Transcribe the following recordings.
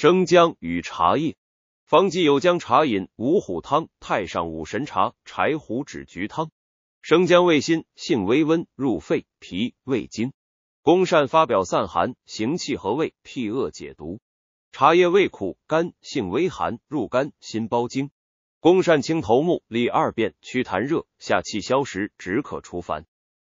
生姜与茶叶，方剂有姜茶饮、五虎汤、太上五神茶、柴胡止菊汤。生姜味辛，性微温，入肺、脾、胃经，公善发表散寒、行气和胃、辟恶解毒。茶叶味苦，甘，性微寒，入肝、心包经，公善清头目、利二便、祛痰热、下气消食、止渴除烦。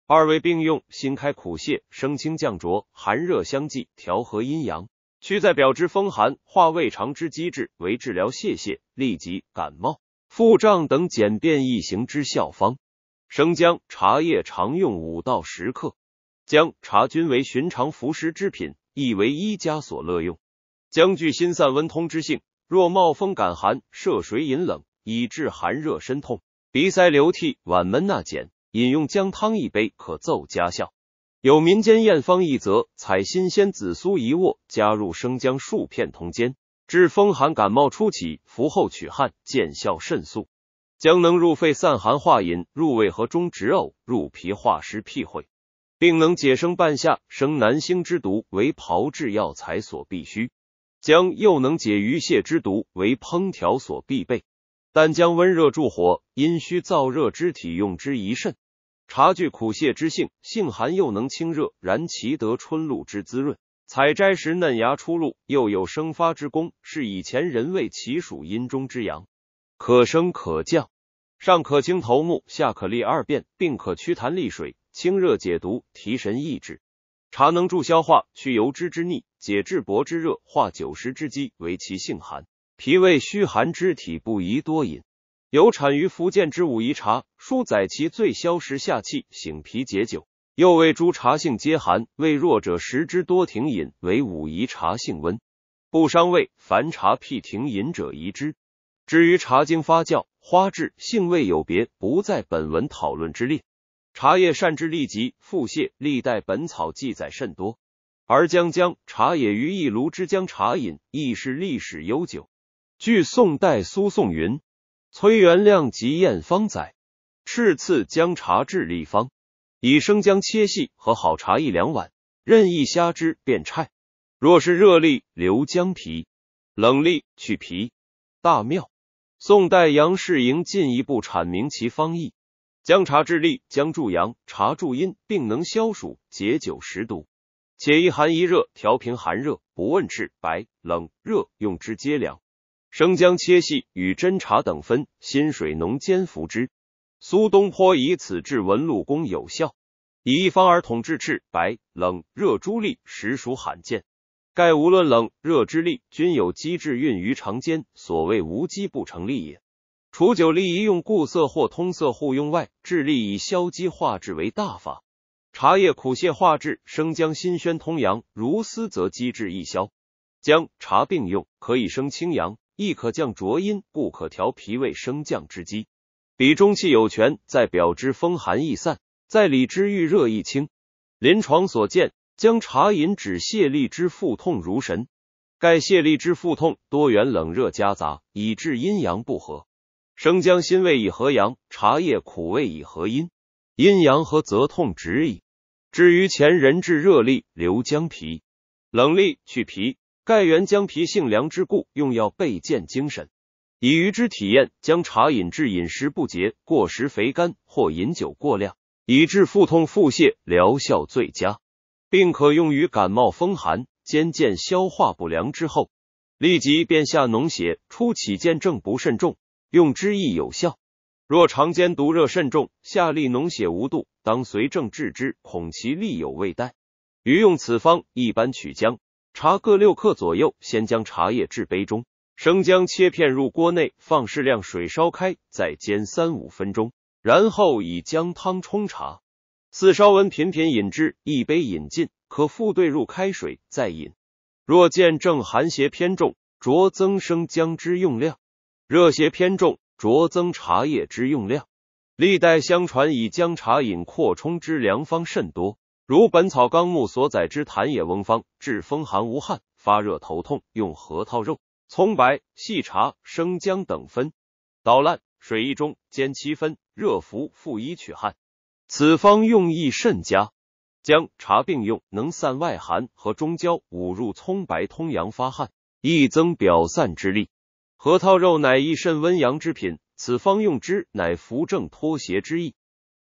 二味并用，辛开苦泻，生清降浊，寒热相济，调和阴阳。取在表之风寒，化胃肠之积滞，为治疗泄泻、痢疾、感冒、腹胀等简便易行之效方。生姜、茶叶常用五到十克，姜、茶均为寻常服食之品，亦为医家所乐用。姜具辛散温通之性，若冒风感寒、涉水饮冷，以致寒热身痛、鼻塞流涕、脘闷纳减，饮用姜汤一杯，可奏佳效。有民间验方一则，采新鲜紫苏一握，加入生姜数片同煎，治风寒感冒初起，服后取汗，见效甚速。姜能入肺散寒化饮，入胃和中止呕，入脾化湿辟秽，并能解生半夏、生南星之毒，为炮制药材所必须。姜又能解鱼蟹之毒，为烹调所必备。但姜温热助火，阴虚燥热之体用之宜慎。茶具苦泄之性，性寒又能清热，然其得春露之滋润，采摘时嫩芽初露，又有生发之功，是以前人谓其属阴中之阳，可升可降，上可清头目，下可利二便，并可祛痰利水，清热解毒，提神益智。茶能助消化，去油脂之腻，解炙薄之热，化久食之积。为其性寒，脾胃虚寒之体不宜多饮。有产于福建之武夷茶，书载其最消食下气，醒脾解酒。又谓诸茶性皆寒，为弱者食之多停饮。为武夷茶性温，不伤胃。凡茶辟停饮者宜之。至于茶经发酵花制性味有别，不在本文讨论之列。茶叶善治痢疾、腹泻，历代本草记载甚多。而将将茶也于一炉之将茶饮，亦是历史悠久。据宋代苏颂云。崔元亮及晏方载，赤次姜茶治立方：以生姜切细，和好茶一两碗，任意虾汁便菜。若是热力留姜皮；冷力去皮。大妙。宋代杨士瀛进一步阐明其方意：姜茶治痢，姜助阳，茶助阴，并能消暑、解酒、食毒，且一寒一热，调平寒热，不问赤白、冷热，用之皆凉。生姜切细与针茶等分，新水浓煎服之。苏东坡以此治文路公有效。以一方而统治赤白冷热诸力，实属罕见。盖无论冷热之力，均有机制蕴于肠间，所谓无机不成立也。除酒力宜用固色或通色互用外，制力以消积化滞为大法。茶叶苦泻化滞，生姜辛宣通阳，如丝则积滞易消。姜茶并用，可以生清阳。亦可降浊阴，故可调脾胃升降之机。彼中气有权，在表之风寒易散，在里之郁热易清。临床所见，将茶饮止泻痢之腹痛如神。盖泻痢之腹痛，多缘冷热夹杂，以致阴阳不和。生姜辛味以和阳，茶叶苦味以和阴，阴阳和则痛止矣。至于前人治热痢，留姜皮；冷痢去皮。盖元将脾性凉之故，用药倍见精神。以鱼之体验，将茶饮至饮食不节、过食肥甘或饮酒过量，以致腹痛腹泻，疗效最佳，并可用于感冒风寒兼见消化不良之后，立即便下脓血。初起见症不甚重，用之亦有效。若肠间毒热甚重，下利脓血无度，当随症治之，恐其力有未逮。于用此方，一般取姜。茶各六克左右，先将茶叶置杯中，生姜切片入锅内，放适量水烧开，再煎三五分钟，然后以姜汤冲茶，四烧温频频饮之，一杯饮尽，可复兑入开水再饮。若见正寒邪偏重，酌增生姜之用量；热邪偏重，酌增茶叶之用量。历代相传以姜茶饮扩充之良方甚多。如《本草纲目》所载之痰也，翁方治风寒无汗、发热头痛，用核桃肉、葱白、细茶、生姜等分捣烂，水一中煎七分，热服覆衣取汗。此方用意甚佳，姜、茶并用，能散外寒和中焦；五入葱白通阳发汗，益增表散之力。核桃肉乃益肾温阳之品，此方用之，乃扶正脱邪之意。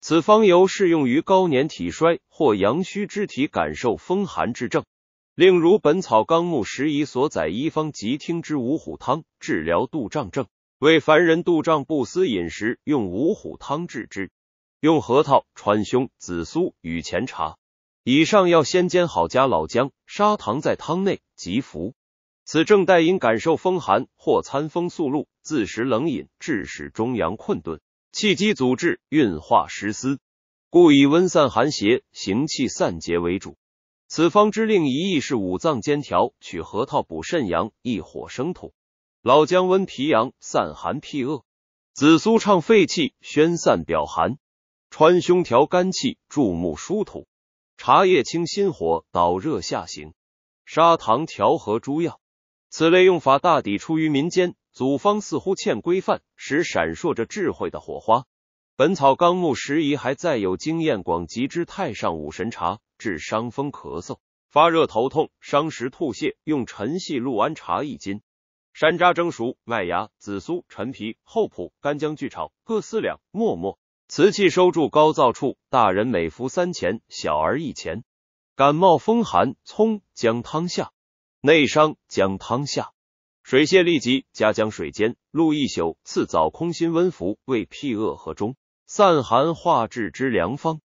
此方尤适用于高年体衰或阳虚肢体感受风寒之症。另如《本草纲目拾遗》所载一方，即听之五虎汤，治疗肚胀症。为凡人肚胀不思饮食，用五虎汤治之。用核桃、川芎、紫苏与前茶。以上要先煎好，加老姜、砂糖在汤内，即服。此症待因感受风寒，或餐风宿露，自食冷饮，致使中阳困顿。气机阻滞，运化失司，故以温散寒邪、行气散结为主。此方之令一义是五脏兼调，取核桃补肾阳，益火生土；老姜温脾阳，散寒辟恶；紫苏畅肺气，宣散表寒；川芎调肝气，助木疏土；茶叶清心火，导热下行；砂糖调和诸药。此类用法大抵出于民间，组方似乎欠规范，时闪烁着智慧的火花。《本草纲目拾遗》还载有经验广集之太上五神茶，治伤风咳嗽、发热头痛、伤食吐泻，用陈细鹿安茶一斤，山楂蒸熟，麦芽、紫苏、陈皮、厚朴、干姜俱炒各四两，磨末，瓷器收贮高燥处。大人每服三钱，小儿一钱。感冒风寒，葱姜汤下。内伤将汤下，水泄痢疾加姜水煎，露一宿，次早空心温服，为辟恶和中、散寒化滞之良方。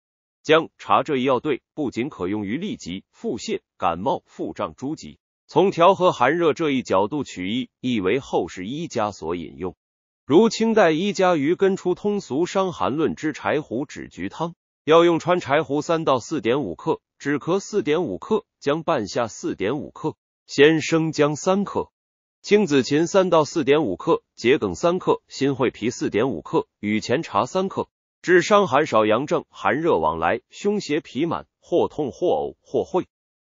姜茶这一药对不仅可用于痢疾、腹泻、感冒、腹胀诸疾，从调和寒热这一角度取意，亦为后世医家所引用。如清代医家余根出通俗《伤寒论》之柴胡止菊汤，要用川柴胡三到四点五克，止咳四点五克，姜半夏四点五克。先生姜三克，青紫芹三到四点五克，桔梗三克，新会皮四点五克，雨前茶三克，治伤寒少阳症，寒热往来，胸胁痞满，或痛或呕或秽。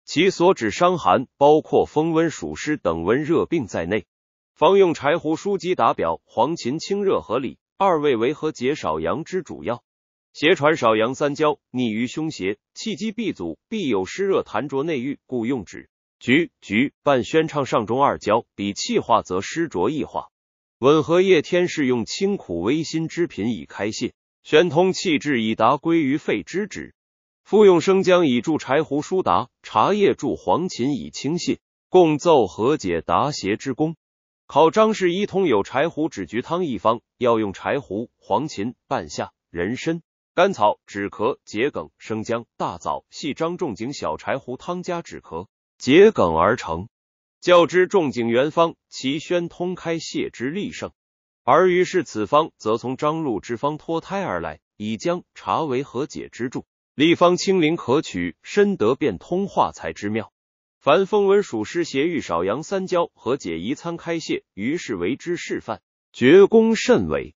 其所指伤寒，包括风温、暑湿等温热病在内。方用柴胡疏肌达表，黄芩清热合理。二味为和解少阳之主药。邪传少阳三焦，逆于胸胁，气机闭阻，必有湿热痰浊内郁，故用之。橘橘半宣唱上中二焦，比气化则湿浊易化。吻合叶天士用清苦微辛之品以开泄，宣通气滞以达归于肺之旨。复用生姜以助柴胡疏达，茶叶助黄芩以清泄，共奏和解达邪之功。考张氏医通有柴胡止菊汤一方，要用柴胡、黄芩、半夏、人参、甘草、止咳、桔梗、生姜、大枣，系张仲景小柴胡汤加止咳。桔梗而成，较之仲景元方、其宣通开泄之利盛；而于是此方则从张禄之方脱胎而来，以将茶为和解之助，立方清灵可取，深得变通化才之妙。凡风闻暑湿邪欲少阳三焦和解宜参开泄，于是为之示范，绝功甚伟。